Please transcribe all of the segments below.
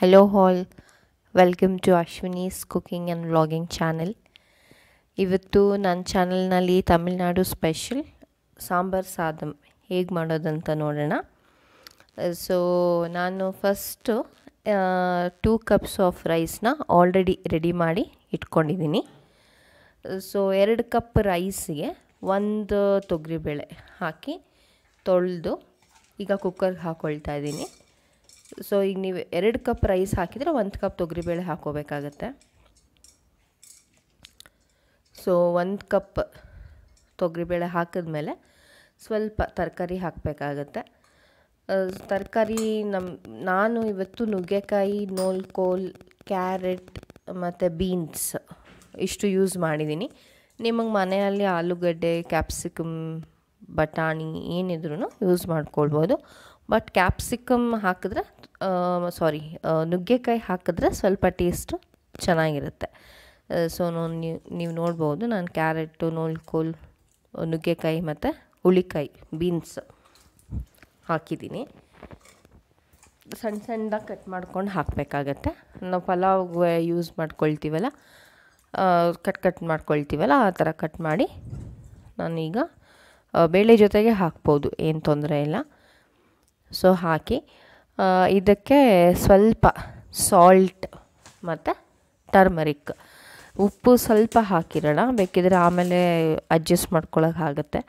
hello all welcome to Ashwini's cooking and vlogging channel ಇವತ್ತು ನನ್ನ ಚಾನಲ್ನಲ್ಲಿ ತಮಿಳ್ನಾಡು ಸ್ಪೆಷಲ್ ಸಾಂಬಾರ್ ಸಾದಂ ಹೇಗೆ ಮಾಡೋದಂತ ನೋಡೋಣ ಸೊ ನಾನು ಫಸ್ಟು ಟೂ ಕಪ್ಸ್ ಆಫ್ ರೈಸ್ನ ಆಲ್ರೆಡಿ ರೆಡಿ ಮಾಡಿ ಇಟ್ಕೊಂಡಿದ್ದೀನಿ ಸೊ ಎರಡು ಕಪ್ ರೈಸ್ಗೆ ಒಂದು ತೊಗರಿಬೇಳೆ ಹಾಕಿ ತೊಳೆದು ಈಗ ಕುಕ್ಕರ್ಗೆ ಹಾಕ್ಕೊಳ್ತಾ ಇದ್ದೀನಿ ಸೊ ಈಗ ನೀವು ಎರಡು ಕಪ್ ರೈಸ್ ಹಾಕಿದರೆ ಒಂದು ಕಪ್ ತೊಗರಿಬೇಳೆ ಹಾಕೋಬೇಕಾಗತ್ತೆ ಸೊ ಒಂದು ಕಪ್ ತೊಗರಿಬೇಳೆ ಹಾಕಿದ್ಮೇಲೆ ಸ್ವಲ್ಪ ತರಕಾರಿ ಹಾಕಬೇಕಾಗತ್ತೆ ತರಕಾರಿ ನಮ್ಮ ನಾನು ಇವತ್ತು ನುಗ್ಗೆಕಾಯಿ ನೋಲ್ಕೋಲ್ ಕ್ಯಾರೆಟ್ ಮತ್ತು ಬೀನ್ಸ್ ಇಷ್ಟು ಯೂಸ್ ಮಾಡಿದ್ದೀನಿ ನಿಮಗೆ ಮನೆಯಲ್ಲಿ ಆಲೂಗಡ್ಡೆ ಕ್ಯಾಪ್ಸಿಕಮ್ ಬಟಾಣಿ ಏನಿದ್ರೂ ಯೂಸ್ ಮಾಡ್ಕೊಳ್ಬೋದು ಬಟ್ ಕ್ಯಾಪ್ಸಿಕಮ್ ಹಾಕಿದ್ರೆ ಸಾರಿ ನುಗ್ಗೆಕಾಯಿ ಹಾಕಿದ್ರೆ ಸ್ವಲ್ಪ ಟೇಸ್ಟು ಚೆನ್ನಾಗಿರುತ್ತೆ ಸೊ ನೀವು ನೀವು ನೋಡ್ಬೋದು ನಾನು ಕ್ಯಾರೆಟು ನೋಲ್ಕೋಲ್ ನುಗ್ಗೆಕಾಯಿ ಮತ್ತು ಹುಳಿಕಾಯಿ ಬೀನ್ಸ್ ಹಾಕಿದ್ದೀನಿ ಸಣ್ಣ ಸಣ್ಣದಾಗಿ ಕಟ್ ಮಾಡ್ಕೊಂಡು ಹಾಕಬೇಕಾಗತ್ತೆ ನಾವು ಪಲಾವ್ ಯೂಸ್ ಮಾಡ್ಕೊಳ್ತೀವಲ್ಲ ಕಟ್ ಕಟ್ ಮಾಡ್ಕೊಳ್ತೀವಲ್ಲ ಆ ಥರ ಕಟ್ ಮಾಡಿ ನಾನೀಗ ಬೇಳೆ ಜೊತೆಗೆ ಹಾಕ್ಬೋದು ಏನು ತೊಂದರೆ ಇಲ್ಲ ಸೊ ಹಾಕಿ ಇದಕ್ಕೆ ಸ್ವಲ್ಪ ಸಾಲ್ಟ್ ಮತ್ತು ಟರ್ಮರಿಕ್ ಉಪ್ಪು ಸ್ವಲ್ಪ ಹಾಕಿರೋಣ ಬೇಕಿದ್ರೆ ಆಮೇಲೆ ಅಡ್ಜಸ್ಟ್ ಆಗುತ್ತೆ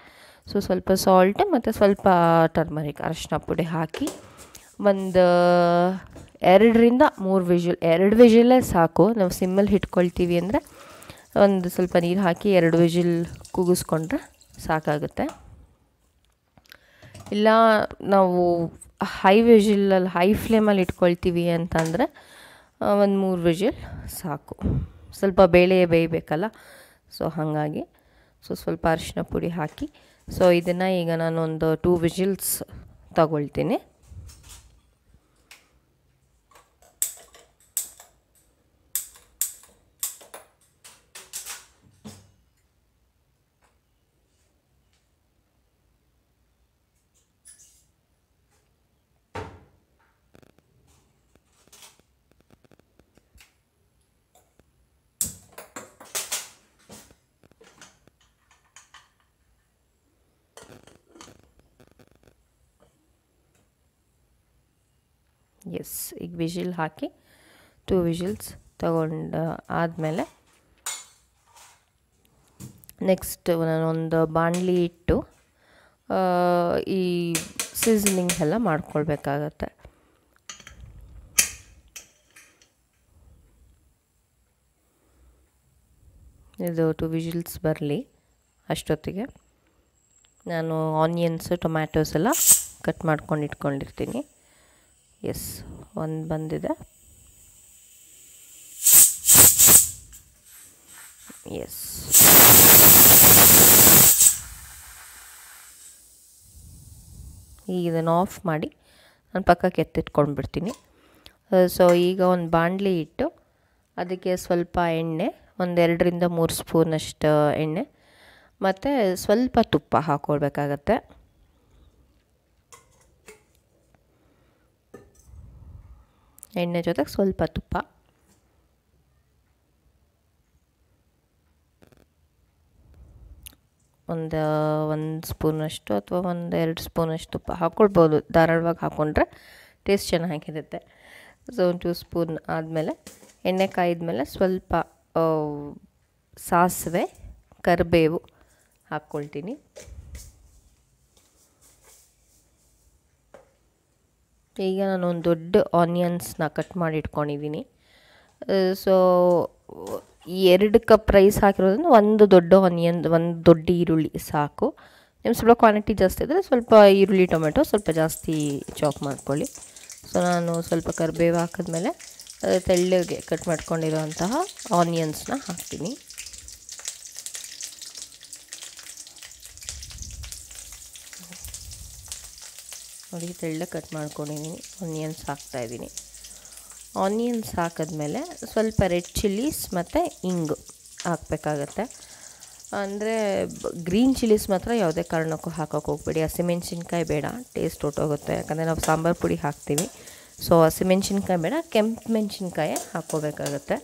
ಸೊ ಸ್ವಲ್ಪ ಸಾಲ್ಟ್ ಮತ್ತು ಸ್ವಲ್ಪ ಟರ್ಮರಿಕ್ ಅರಶಿನ ಪುಡಿ ಹಾಕಿ ಒಂದು ಎರಡರಿಂದ ಮೂರು ವಿಜಿಲ್ ಎರಡು ವಿಷಲೇ ಸಾಕು ನಾವು ಸಿಮ್ಮಲ್ಲಿ ಇಟ್ಕೊಳ್ತೀವಿ ಅಂದರೆ ಒಂದು ಸ್ವಲ್ಪ ನೀರು ಹಾಕಿ ಎರಡು ವಿಜಿಲ್ ಕೂಗಿಸ್ಕೊಂಡ್ರೆ ಸಾಕಾಗುತ್ತೆ ಇಲ್ಲ ನಾವು ಹೈ ವಿಜಿಲಲ್ಲಿ ಹೈ ಫ್ಲೇಮಲ್ಲಿ ಇಟ್ಕೊಳ್ತೀವಿ ಅಂತಂದರೆ ಒಂದು ಮೂರು ವಿಜಿಲ್ ಸಾಕು ಸ್ವಲ್ಪ ಬೇಳೆ ಬೇಯಬೇಕಲ್ಲ ಸೊ ಹಾಗಾಗಿ ಸೊ ಸ್ವಲ್ಪ ಅರಿಶಿನ ಪುಡಿ ಹಾಕಿ ಸೊ ಇದನ್ನು ಈಗ ನಾನೊಂದು ಟೂ ವಿಜಿಲ್ಸ್ ತಗೊಳ್ತೀನಿ ಎಸ್ ಈಗ ವಿಜಿಲ್ ಹಾಕಿ ಟೂ ವಿಜಿಲ್ಸ್ ತಗೊಂಡು ಆದಮೇಲೆ ನೆಕ್ಸ್ಟ್ ನಾನೊಂದು ಬಾಣಲಿ ಇಟ್ಟು ಈ ಸೀಸನಿಂಗ್ ಎಲ್ಲ ಮಾಡ್ಕೊಳ್ಬೇಕಾಗತ್ತೆ ಇದು ಟು ವಿಜಿಲ್ಸ್ ಬರಲಿ ಅಷ್ಟೊತ್ತಿಗೆ ನಾನು ಆನಿಯನ್ಸ್ ಟೊಮ್ಯಾಟೊಸ್ ಎಲ್ಲ ಕಟ್ ಮಾಡ್ಕೊಂಡು ಇಟ್ಕೊಂಡಿರ್ತೀನಿ ಎಸ್ ಒಂದು ಬಂದಿದೆ ಎಸ್ ಈಗ ಇದನ್ನು ಆಫ್ ಮಾಡಿ ನಾನು ಪಕ್ಕಕ್ಕೆ ಎತ್ತಿಟ್ಕೊಂಡು ಬಿಡ್ತೀನಿ ಸೊ ಈಗ ಒಂದು ಬಾಂಡ್ಲಿ ಇಟ್ಟು ಅದಕ್ಕೆ ಸ್ವಲ್ಪ ಎಣ್ಣೆ ಒಂದೆರಡರಿಂದ ಮೂರು ಸ್ಪೂನಷ್ಟು ಎಣ್ಣೆ ಮತ್ತು ಸ್ವಲ್ಪ ತುಪ್ಪ ಹಾಕ್ಕೊಳ್ಬೇಕಾಗತ್ತೆ ಎಣ್ಣೆ ಜೊತೆಗೆ ಸ್ವಲ್ಪ ತುಪ್ಪ ಒಂದು ಒಂದು ಸ್ಪೂನಷ್ಟು ಅಥವಾ ಒಂದು ಎರಡು ಸ್ಪೂನಷ್ಟು ತುಪ್ಪ ಹಾಕ್ಕೊಳ್ಬೋದು ಧಾರಾಳವಾಗಿ ಹಾಕ್ಕೊಂಡ್ರೆ ಟೇಸ್ಟ್ ಚೆನ್ನಾಗಿರುತ್ತೆ ಸೊ ಒಂದು ಟೂ ಸ್ಪೂನ್ ಆದಮೇಲೆ ಎಣ್ಣೆ ಕಾಯಿದ ಸ್ವಲ್ಪ ಸಾಸಿವೆ ಕರಿಬೇವು ಹಾಕ್ಕೊಳ್ತೀನಿ ಈಗ ನಾನೊಂದು ದೊಡ್ಡ ಆನಿಯನ್ಸ್ನ ಕಟ್ ಮಾಡಿ ಇಟ್ಕೊಂಡಿದ್ದೀನಿ ಸೊ ಎರಡು ಕಪ್ ರೈಸ್ ಹಾಕಿರೋದ್ರಿಂದ ಒಂದು ದೊಡ್ಡ ಆನಿಯನ್ ಒಂದು ದೊಡ್ಡ ಈರುಳ್ಳಿ ಸಾಕು ನಿಮ್ಮ ಸ್ವಲ್ಪ ಕ್ವಾಂಟಿಟಿ ಜಾಸ್ತಿ ಇದ್ದರೆ ಸ್ವಲ್ಪ ಈರುಳ್ಳಿ ಟೊಮೆಟೊ ಸ್ವಲ್ಪ ಜಾಸ್ತಿ ಚಾಪ್ ಮಾಡ್ಕೊಳ್ಳಿ ಸೊ ನಾನು ಸ್ವಲ್ಪ ಕರಿಬೇವು ಹಾಕಿದ್ಮೇಲೆ ತೆಳ್ಳಗೆ ಕಟ್ ಮಾಡ್ಕೊಂಡಿರೋಂತಹ ಆನಿಯನ್ಸ್ನ ಹಾಕ್ತೀನಿ ನೋಡಿ ತೆಳ್ಳ ಕಟ್ ಮಾಡ್ಕೊಂಡಿದ್ದೀನಿ ಆನಿಯನ್ಸ್ ಹಾಕ್ತಾಯಿದ್ದೀನಿ ಆನಿಯನ್ಸ್ ಹಾಕಿದ್ಮೇಲೆ ಸ್ವಲ್ಪ ರೆಡ್ ಚಿಲ್ಲೀಸ್ ಮತ್ತು ಇಂಗು ಹಾಕಬೇಕಾಗತ್ತೆ ಅಂದರೆ ಗ್ರೀನ್ ಚಿಲ್ಲೀಸ್ ಮಾತ್ರ ಯಾವುದೇ ಕಾರಣಕ್ಕೂ ಹಾಕೋಕೆ ಹೋಗ್ಬೇಡಿ ಹಸಿಮೆಣ್ಸಿನ್ಕಾಯಿ ಬೇಡ ಟೇಸ್ಟ್ ಹೊಟ್ಟೋಗುತ್ತೆ ಯಾಕಂದರೆ ನಾವು ಸಾಂಬಾರು ಪುಡಿ ಹಾಕ್ತೀವಿ ಸೊ ಹಸಿಮೆಣ್ಸಿನ್ಕಾಯಿ ಬೇಡ ಕೆಂಪು ಮೆಣಸಿನ್ಕಾಯಿ ಹಾಕ್ಕೋಬೇಕಾಗತ್ತೆ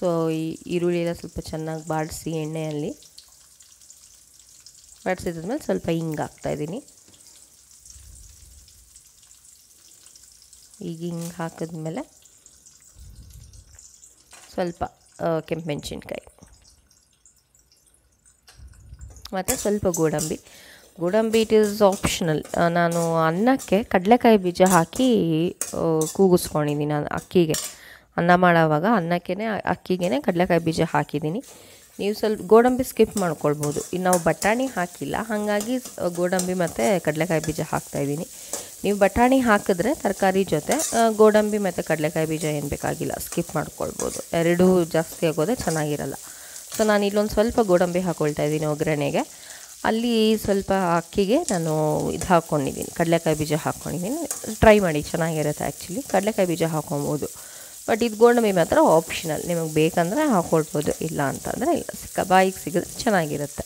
ಸೊ ಈ ಈರುಳ್ಳಿ ಎಲ್ಲ ಸ್ವಲ್ಪ ಚೆನ್ನಾಗಿ ಬಾಡಿಸಿ ಎಣ್ಣೆಯಲ್ಲಿ ಮೇಲೆ ಸ್ವಲ್ಪ ಹಿಂಗೆ ಹಾಕ್ತಾಯಿದ್ದೀನಿ ಈಗ ಹಿಂಗೆ ಹಾಕಿದ್ಮೇಲೆ ಸ್ವಲ್ಪ ಕೆಂಪು ಮೆಣಸಿನ್ಕಾಯಿ ಮತ್ತು ಸ್ವಲ್ಪ ಗೋಡಂಬಿ ಗೋಡಂಬಿ ಇಟ್ ಈಸ್ ಆಪ್ಷನಲ್ ನಾನು ಅನ್ನಕ್ಕೆ ಕಡಲೆಕಾಯಿ ಬೀಜ ಹಾಕಿ ಕೂಗಿಸ್ಕೊಂಡಿದ್ದೀನಿ ನಾನು ಅಕ್ಕಿಗೆ ಅನ್ನ ಮಾಡೋವಾಗ ಅನ್ನಕ್ಕೇ ಅಕ್ಕಿಗೆ ಕಡಲೆಕಾಯಿ ಬೀಜ ಹಾಕಿದ್ದೀನಿ ನೀವು ಸ್ವಲ್ಪ ಗೋಡಂಬಿ ಸ್ಕಿಪ್ ಮಾಡ್ಕೊಳ್ಬೋದು ಇನ್ನು ನಾವು ಬಟಾಣಿ ಹಾಕಿಲ್ಲ ಹಾಗಾಗಿ ಗೋಡಂಬಿ ಮತ್ತು ಕಡಲೆಕಾಯಿ ಬೀಜ ಹಾಕ್ತಾಯಿದ್ದೀನಿ ನೀವು ಬಟಾಣಿ ಹಾಕಿದ್ರೆ ತರಕಾರಿ ಜೊತೆ ಗೋಡಂಬಿ ಮತ್ತು ಕಡಲೆಕಾಯಿ ಬೀಜ ಏನು ಬೇಕಾಗಿಲ್ಲ ಸ್ಕಿಪ್ ಮಾಡ್ಕೊಳ್ಬೋದು ಎರಡೂ ಜಾಸ್ತಿ ಆಗೋದೇ ಚೆನ್ನಾಗಿರಲ್ಲ ಸೊ ನಾನು ಇಲ್ಲೊಂದು ಸ್ವಲ್ಪ ಗೋಡಂಬಿ ಹಾಕ್ಕೊಳ್ತಾ ಇದ್ದೀನಿ ಒಗ್ಗರಣೆಗೆ ಅಲ್ಲಿ ಸ್ವಲ್ಪ ಅಕ್ಕಿಗೆ ನಾನು ಇದು ಹಾಕ್ಕೊಂಡಿದ್ದೀನಿ ಕಡಲೆಕಾಯಿ ಬೀಜ ಹಾಕ್ಕೊಂಡಿದ್ದೀನಿ ಟ್ರೈ ಮಾಡಿ ಚೆನ್ನಾಗಿರುತ್ತೆ ಆ್ಯಕ್ಚುಲಿ ಕಡಲೆಕಾಯಿ ಬೀಜ ಹಾಕ್ಕೊಬೋದು ಬಟ್ ಇದು ಮೇ ಮಾತ್ರ ಆಪ್ಷನಲ್ ನಿಮಗೆ ಬೇಕಂದರೆ ಹಾಕ್ಕೊಳ್ಬೋದು ಇಲ್ಲ ಅಂತಂದರೆ ಇಲ್ಲ ಸಿಕ್ಕ ಬಾಯಿಗೆ ಸಿಗ ಚೆನ್ನಾಗಿರುತ್ತೆ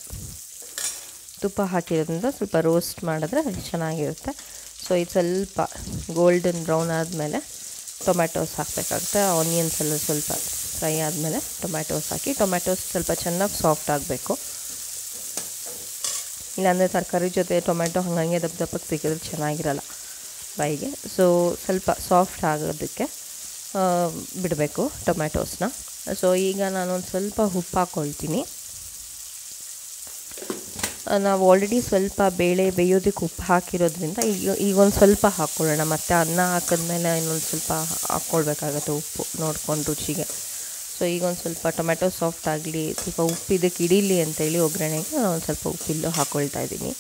ತುಪ್ಪ ಹಾಕಿರೋದ್ರಿಂದ ಸ್ವಲ್ಪ ರೋಸ್ಟ್ ಮಾಡಿದ್ರೆ ಚೆನ್ನಾಗಿರುತ್ತೆ ಸೊ ಇದು ಸ್ವಲ್ಪ ಗೋಲ್ಡನ್ ಬ್ರೌನ್ ಆದಮೇಲೆ ಟೊಮ್ಯಾಟೋಸ್ ಹಾಕಬೇಕಾಗುತ್ತೆ ಆನಿಯನ್ಸ್ ಎಲ್ಲ ಸ್ವಲ್ಪ ಫ್ರೈ ಆದಮೇಲೆ ಟೊಮ್ಯಾಟೋಸ್ ಹಾಕಿ ಟೊಮ್ಯಾಟೋಸ್ ಸ್ವಲ್ಪ ಚೆನ್ನಾಗಿ ಸಾಫ್ಟ್ ಆಗಬೇಕು ಇಲ್ಲಾಂದರೆ ತರಕಾರಿ ಜೊತೆ ಟೊಮ್ಯಾಟೊ ಹಾಗೆ ದಪ್ಪ ದಪ್ಪಕ್ಕೆ ಸಿಕ್ಕಿದ್ರೆ ಚೆನ್ನಾಗಿರಲ್ಲ ಬಾಯಿಗೆ ಸೊ ಸ್ವಲ್ಪ ಸಾಫ್ಟ್ ಆಗೋದಕ್ಕೆ ಬಿಡಬೇಕು ಟೊಮ್ಯಾಟೋಸ್ನ ಸೊ ಈಗ ನಾನೊಂದು ಸ್ವಲ್ಪ ಉಪ್ಪು ಹಾಕ್ಕೊಳ್ತೀನಿ ನಾವು ಆಲ್ರೆಡಿ ಸ್ವಲ್ಪ ಬೇಳೆ ಬೇಯೋದಕ್ಕೆ ಉಪ್ಪು ಹಾಕಿರೋದ್ರಿಂದ ಈಗ ಈಗ ಒಂದು ಸ್ವಲ್ಪ ಹಾಕ್ಕೊಳ್ಳೋಣ ಮತ್ತು ಅನ್ನ ಹಾಕಿದ್ಮೇಲೆ ಇನ್ನೊಂದು ಸ್ವಲ್ಪ ಹಾಕ್ಕೊಳ್ಬೇಕಾಗತ್ತೆ ಉಪ್ಪು ನೋಡ್ಕೊಂಡು ರುಚಿಗೆ ಸೊ ಈಗ ಒಂದು ಸ್ವಲ್ಪ ಟೊಮೆಟೊ ಸಾಫ್ಟ್ ಆಗಲಿ ಸ್ವಲ್ಪ ಉಪ್ಪು ಇದಕ್ಕೆ ಇಡೀಲಿ ಅಂತೇಳಿ ಒಗ್ಗರಣೆಗೆ ನಾನು ಒಂದು ಸ್ವಲ್ಪ ಉಪ್ಪಿಲ್ಲು ಹಾಕ್ಕೊಳ್ತಾ ಇದ್ದೀನಿ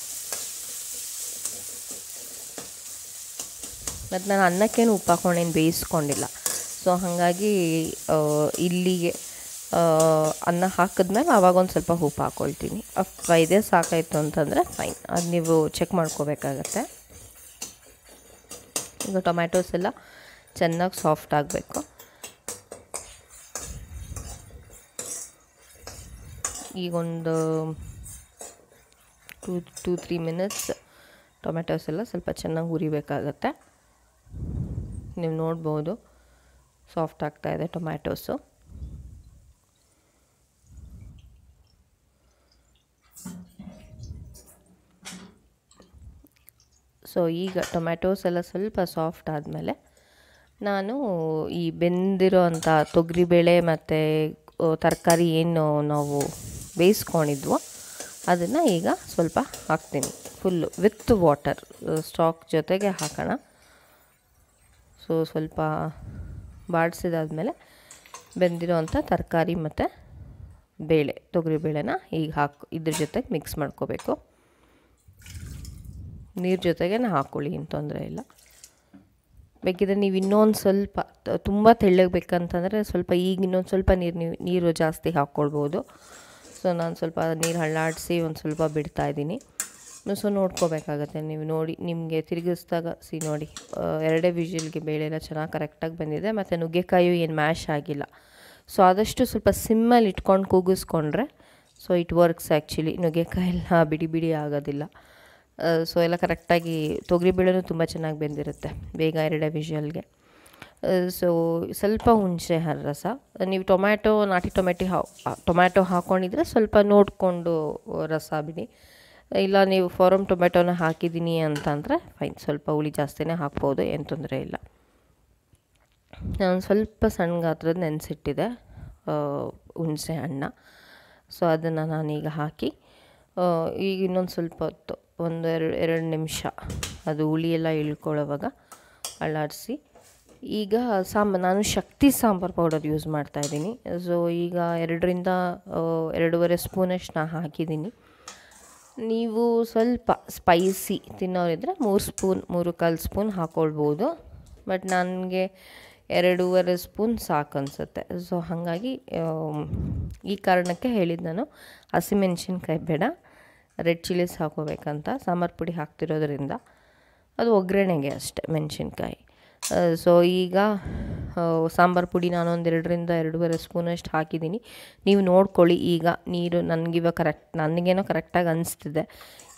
ಮತ್ತು ನಾನು ಅನ್ನಕ್ಕೇನು ಉಪ್ಪು ಹಾಕೊಂಡೇನು ಬೇಯಿಸ್ಕೊಂಡಿಲ್ಲ ಸೊ ಹಾಗಾಗಿ ಇಲ್ಲಿಗೆ ಅನ್ನ ಹಾಕಿದ್ಮೇಲೆ ಆವಾಗ ಒಂದು ಸ್ವಲ್ಪ ಉಪ್ಪು ಹಾಕ್ಕೊಳ್ತೀನಿ ಇದೇ ಸಾಕಾಯಿತು ಅಂತಂದರೆ ಫೈನ್ ಅದು ನೀವು ಚೆಕ್ ಮಾಡ್ಕೋಬೇಕಾಗತ್ತೆ ಈಗ ಟೊಮ್ಯಾಟೋಸ್ ಎಲ್ಲ ಚೆನ್ನಾಗಿ ಸಾಫ್ಟ್ ಆಗಬೇಕು ಈಗೊಂದು two two three minutes tomatoes ಎಲ್ಲ ಸ್ವಲ್ಪ ಚೆನ್ನಾಗಿ ಹುರಿಬೇಕಾಗತ್ತೆ ನೀವು ನೋಡ್ಬೋದು ಸಾಫ್ಟ್ ಆಗ್ತಾ ಇದೆ ಟೊಮ್ಯಾಟೋಸು ಸೊ ಈಗ ಟೊಮ್ಯಾಟೋಸ್ ಎಲ್ಲ ಸ್ವಲ್ಪ ಸಾಫ್ಟ್ ಆದಮೇಲೆ ನಾನು ಈ ಬೆಂದಿರೋಂಥ ತೊಗರಿಬೇಳೆ ಮತ್ತು ತರಕಾರಿ ಏನು ನಾವು ಬೇಯಿಸ್ಕೊಂಡಿದ್ವೋ ಅದನ್ನು ಈಗ ಸ್ವಲ್ಪ ಹಾಕ್ತೀನಿ ಫುಲ್ಲು ವಿತ್ ವಾಟರ್ ಸ್ಟಾಕ್ ಜೊತೆಗೆ ಹಾಕೋಣ ಸೊ ಸ್ವಲ್ಪ ಬಾಡಿಸಿದಾದ್ಮೇಲೆ ಬೆಂದಿರೋವಂಥ ತರಕಾರಿ ಮತ್ತು ಬೇಳೆ ತೊಗರಿ ಬೇಳೆನ ಈಗ ಹಾಕಿ ಇದ್ರ ಜೊತೆಗೆ ಮಿಕ್ಸ್ ಮಾಡ್ಕೋಬೇಕು ನೀರು ಜೊತೆಗೆ ಹಾಕ್ಕೊಳ್ಳಿ ಏನು ತೊಂದರೆ ಇಲ್ಲ ಬೇಕಿದ್ರೆ ನೀವು ಇನ್ನೊಂದು ಸ್ವಲ್ಪ ತುಂಬ ಬೇಕಂತಂದರೆ ಸ್ವಲ್ಪ ಈಗ ಇನ್ನೊಂದು ಸ್ವಲ್ಪ ನೀರು ನೀವು ನೀರು ಜಾಸ್ತಿ ಹಾಕ್ಕೊಳ್ಬೋದು ಸೊ ನಾನು ಸ್ವಲ್ಪ ನೀರು ಹಳ್ಳಾಡಿಸಿ ಒಂದು ಸ್ವಲ್ಪ ಬಿಡ್ತಾಯಿದ್ದೀನಿ ಸೊ ನೋಡ್ಕೋಬೇಕಾಗತ್ತೆ ನೀವು ನೋಡಿ ನಿಮಗೆ ತಿರುಗಿಸಿದಾಗ ಸಿ ನೋಡಿ ಎರಡೇ ವಿಷಲ್ಗೆ ಬೇಳೆಲ್ಲ ಚೆನ್ನಾಗಿ ಕರೆಕ್ಟಾಗಿ ಬಂದಿದೆ ಮತ್ತು ನುಗ್ಗೆಕಾಯೂ ಏನು ಮ್ಯಾಶ್ ಆಗಿಲ್ಲ ಸೊ ಆದಷ್ಟು ಸ್ವಲ್ಪ ಸಿಮ್ಮಲ್ಲಿ ಇಟ್ಕೊಂಡು ಕೂಗಿಸ್ಕೊಂಡ್ರೆ ಸೊ ಇಟ್ ವರ್ಕ್ಸ್ ಆ್ಯಕ್ಚುಲಿ ನುಗ್ಗೆಕಾಯಿ ಎಲ್ಲ ಬಿಡಿ ಬಿಡಿ ಆಗೋದಿಲ್ಲ ಸೊ ಎಲ್ಲ ಕರೆಕ್ಟಾಗಿ ತೊಗರಿಬೇಳೆನೂ ತುಂಬ ಚೆನ್ನಾಗಿ ಬೆಂದಿರುತ್ತೆ ಬೇಗ ಎರಡೇ ವಿಷಲ್ಗೆ ಸೊ ಸ್ವಲ್ಪ ಹುಣಸೆ ರಸ ನೀವು ಟೊಮ್ಯಾಟೊ ನಾಟಿ ಟೊಮೆಟೊ ಹಾ ಟೊಮ್ಯಾಟೊ ಹಾಕ್ಕೊಂಡಿದ್ರೆ ಸ್ವಲ್ಪ ನೋಡಿಕೊಂಡು ರಸ ಬಿಡಿ ಇಲ್ಲ ನೀವು ಫಾರಮ್ ಟೊಮೆಟೊನ ಹಾಕಿದ್ದೀನಿ ಅಂತಂದರೆ ಫೈನ್ ಸ್ವಲ್ಪ ಹುಳಿ ಜಾಸ್ತಿನೇ ಹಾಕ್ಬೋದು ಏನು ತೊಂದರೆ ಇಲ್ಲ ನಾನು ಸ್ವಲ್ಪ ಸಣ್ಣ ಗಾತ್ರದ ನೆನೆಸಿಟ್ಟಿದೆ ಹುಣಸೆ ಹಣ್ಣ ಸೊ ಅದನ್ನು ನಾನೀಗ ಹಾಕಿ ಈಗ ಇನ್ನೊಂದು ಸ್ವಲ್ಪ ಹೊತ್ತು ಒಂದು ಎರಡು ಎರಡು ನಿಮಿಷ ಅದು ಹುಳಿಯೆಲ್ಲ ಇಳ್ಕೊಳ್ಳೋವಾಗ ಅಳಾಡಿಸಿ ಈಗ ಸಾಂಬ ನಾನು ಶಕ್ತಿ ಸಾಂಬಾರು ಪೌಡರ್ ಯೂಸ್ ಮಾಡ್ತಾಯಿದ್ದೀನಿ ಸೊ ಈಗ ಎರಡರಿಂದ ಎರಡೂವರೆ ಸ್ಪೂನಷ್ಟು ನಾ ಹಾಕಿದ್ದೀನಿ ನೀವು ಸ್ವಲ್ಪ ಸ್ಪೈಸಿ ತಿನ್ನೋರಿದ್ರೆ ಮೂರು ಸ್ಪೂನ್ ಮೂರು ಕಾಲು ಸ್ಪೂನ್ ಹಾಕ್ಕೊಳ್ಬೋದು ಬಟ್ ನನಗೆ ಎರಡೂವರೆ ಸ್ಪೂನ್ ಸಾಕು ಅನಿಸುತ್ತೆ ಸೊ ಹಾಗಾಗಿ um, ಈ ಕಾರಣಕ್ಕೆ ಹೇಳಿದ್ದು ನಾನು ಹಸಿಮೆಣ್ಸಿನ್ಕಾಯಿ ಬೇಡ ರೆಡ್ ಚಿಲ್ಲೀಸ್ ಹಾಕೋಬೇಕಂತ ಸಾಂಬಾರು ಪುಡಿ ಹಾಕ್ತಿರೋದ್ರಿಂದ ಅದು ಒಗ್ಗರಣೆಗೆ ಅಷ್ಟೆ ಮೆಣಸಿನ್ಕಾಯಿ ಸೊ ಈಗ ಸಾಂಬಾರು ಪುಡಿ ನಾನು ಒಂದೆರಡರಿಂದ ಎರಡೂವರೆ ಸ್ಪೂನಷ್ಟು ಹಾಕಿದ್ದೀನಿ ನೀವು ನೋಡ್ಕೊಳ್ಳಿ ಈಗ ನೀರು ನನಗಿವಾಗ ಕರೆಕ್ಟ್ ನನಗೇನೋ ಕರೆಕ್ಟಾಗಿ ಅನಿಸ್ತಿದೆ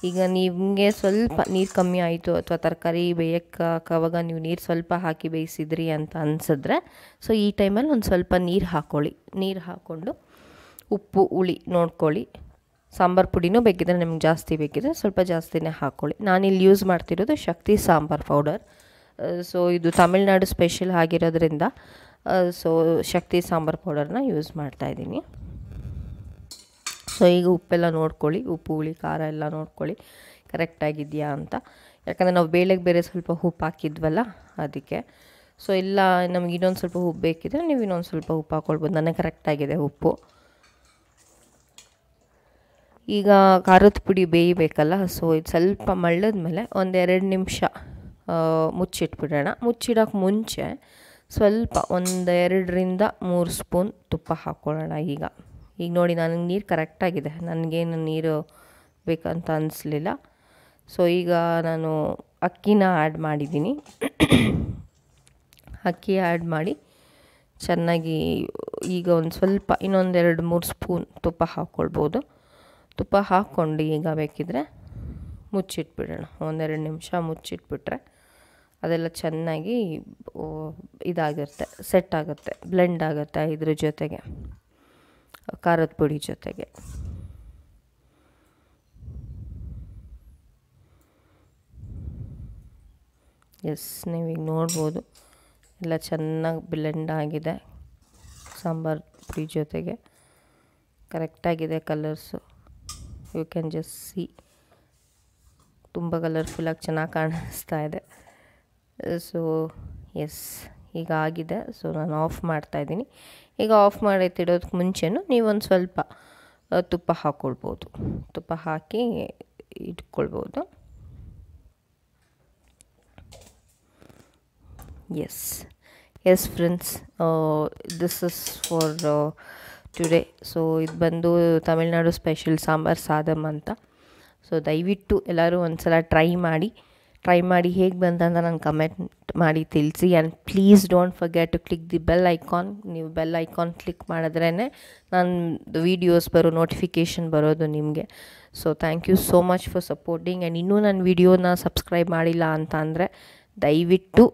ಈಗ ನಿಮಗೆ ಸ್ವಲ್ಪ ನೀರು ಕಮ್ಮಿ ಆಯಿತು ಅಥವಾ ತರಕಾರಿ ಬೇಯಕ್ಕಾಗವಾಗ ನೀವು ನೀರು ಸ್ವಲ್ಪ ಹಾಕಿ ಬೇಯಿಸಿದ್ರಿ ಅಂತ ಅನಿಸಿದ್ರೆ ಸೊ ಈ ಟೈಮಲ್ಲಿ ಒಂದು ಸ್ವಲ್ಪ ನೀರು ಹಾಕ್ಕೊಳ್ಳಿ ನೀರು ಹಾಕ್ಕೊಂಡು ಉಪ್ಪು ಹುಳಿ ನೋಡ್ಕೊಳ್ಳಿ ಸಾಂಬಾರು ಪುಡಿನೂ ಬೇಕಿದ್ರೆ ನಿಮ್ಗೆ ಜಾಸ್ತಿ ಬೇಕಿದ್ರೆ ಸ್ವಲ್ಪ ಜಾಸ್ತಿನೇ ಹಾಕ್ಕೊಳ್ಳಿ ನಾನಿಲ್ಲಿ ಯೂಸ್ ಮಾಡ್ತಿರೋದು ಶಕ್ತಿ ಸಾಂಬಾರು ಪೌಡರ್ ಸೊ ಇದು ತಮಿಳ್ನಾಡು ಸ್ಪೆಷಲ್ ಆಗಿರೋದ್ರಿಂದ ಸೊ ಶಕ್ತಿ ಸಾಂಬಾರು ಪೌಡರ್ನ ಯೂಸ್ ಮಾಡ್ತಾಯಿದ್ದೀನಿ ಸೊ ಈಗ ಉಪ್ಪೆಲ್ಲ ನೋಡ್ಕೊಳ್ಳಿ ಉಪ್ಪು ಹುಳಿ ಖಾರ ಎಲ್ಲ ನೋಡ್ಕೊಳ್ಳಿ ಕರೆಕ್ಟಾಗಿದೆಯಾ ಅಂತ ಯಾಕಂದರೆ ನಾವು ಬೇಳೆಗೆ ಬೇರೆ ಸ್ವಲ್ಪ ಉಪ್ಪು ಹಾಕಿದ್ವಲ್ಲ ಅದಕ್ಕೆ ಸೊ ಇಲ್ಲ ನಮ್ಗೆ ಇನ್ನೊಂದು ಸ್ವಲ್ಪ ಉಪ್ಪು ಬೇಕಿದ್ರೆ ನೀವು ಇನ್ನೊಂದು ಸ್ವಲ್ಪ ಉಪ್ಪು ಹಾಕ್ಕೊಳ್ಬೋದು ನನಗೆ ಕರೆಕ್ಟಾಗಿದೆ ಉಪ್ಪು ಈಗ ಖಾರದ ಪುಡಿ ಬೇಯಬೇಕಲ್ಲ ಸೊ ಇದು ಸ್ವಲ್ಪ ಮಳ್ಳದ ಮೇಲೆ ಒಂದೆರಡು ನಿಮಿಷ ಮುಚ್ಚಿಟ್ಬಿಡೋಣ ಮುಚ್ಚಿಡೋಕ್ಕೆ ಮುಂಚೆ ಸ್ವಲ್ಪ ಒಂದೆರಡರಿಂದ ಮೂರು ಸ್ಪೂನ್ ತುಪ್ಪ ಹಾಕ್ಕೊಳ್ಳೋಣ ಈಗ ಈಗ ನೋಡಿ ನನಗೆ ನೀರು ಕರೆಕ್ಟಾಗಿದೆ ನನಗೇನು ನೀರು ಬೇಕಂತ ಅನಿಸ್ಲಿಲ್ಲ ಸೊ ಈಗ ನಾನು ಅಕ್ಕಿನ ಆ್ಯಡ್ ಮಾಡಿದ್ದೀನಿ ಅಕ್ಕಿ ಆ್ಯಡ್ ಮಾಡಿ ಚೆನ್ನಾಗಿ ಈಗ ಒಂದು ಸ್ವಲ್ಪ ಇನ್ನೊಂದೆರಡು ಮೂರು ಸ್ಪೂನ್ ತುಪ್ಪ ಹಾಕ್ಕೊಳ್ಬೋದು ತುಪ್ಪ ಹಾಕ್ಕೊಂಡು ಈಗ ಬೇಕಿದ್ರೆ ಮುಚ್ಚಿಟ್ಬಿಡೋಣ ಒಂದೆರಡು ನಿಮಿಷ ಮುಚ್ಚಿಟ್ಬಿಟ್ರೆ ಅದೆಲ್ಲ ಚೆನ್ನಾಗಿ ಇದಾಗುತ್ತೆ ಸೆಟ್ ಆಗುತ್ತೆ ಬ್ಲೆಂಡ್ ಆಗುತ್ತೆ ಇದ್ರ ಜೊತೆಗೆ ಖಾರದ ಪುಡಿ ಜೊತೆಗೆ ಎಸ್ ನೀವು ಈಗ ನೋಡ್ಬೋದು ಎಲ್ಲ ಚೆನ್ನಾಗಿ ಬ್ಲೆಂಡ್ ಆಗಿದೆ ಸಾಂಬಾರು ಪುಡಿ ಜೊತೆಗೆ ಕರೆಕ್ಟಾಗಿದೆ colours you can just see ತುಂಬ ಕಲರ್ಫುಲ್ಲಾಗಿ ಚೆನ್ನಾಗಿ ಕಾಣಿಸ್ತಾ ಇದೆ ಸೊ ಎಸ್ ಈಗ ಆಗಿದೆ ಸೊ ನಾನು ಆಫ್ ಮಾಡ್ತಾಯಿದ್ದೀನಿ ಈಗ ಆಫ್ ತಿಡೋದಕ್ಕೆ ಮುಂಚೆನೂ ನೀವೊಂದು ಸ್ವಲ್ಪ ತುಪ್ಪ ಹಾಕ್ಕೊಳ್ಬೋದು ತುಪ್ಪ ಹಾಕಿ ಇಟ್ಕೊಳ್ಬೋದು yes yes friends this is for today so ಇದು ಬಂದು ತಮಿಳ್ನಾಡು ಸ್ಪೆಷಲ್ ಸಾಂಬಾರ್ ಸಾದಮ್ ಅಂತ ಸೊ ದಯವಿಟ್ಟು ಎಲ್ಲರೂ ಸಲ ಟ್ರೈ ಮಾಡಿ ಟ್ರೈ ಮಾಡಿ ಹೇಗೆ ಬಂತಂದ್ರೆ ನಾನು ಕಮೆಂಟ್ ಮಾಡಿ ತಿಳಿಸಿ and please don't forget to click the bell icon ನೀವು ಬೆಲ್ ಐಕಾನ್ ಕ್ಲಿಕ್ ಮಾಡಿದ್ರೇ ನಾನು ವೀಡಿಯೋಸ್ ಬರೋ ನೋಟಿಫಿಕೇಷನ್ ಬರೋದು ನಿಮಗೆ so thank you so much for supporting and ಇನ್ನೂ ನನ್ನ ವೀಡಿಯೋನ ಸಬ್ಸ್ಕ್ರೈಬ್ ಮಾಡಿಲ್ಲ ಅಂತ ಅಂದರೆ ದಯವಿಟ್ಟು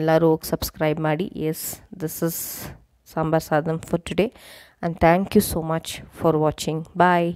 ಎಲ್ಲರೂ ಹೋಗಿ ಸಬ್ಸ್ಕ್ರೈಬ್ ಮಾಡಿ yes this is sambar sadam for today and thank you so much for watching bye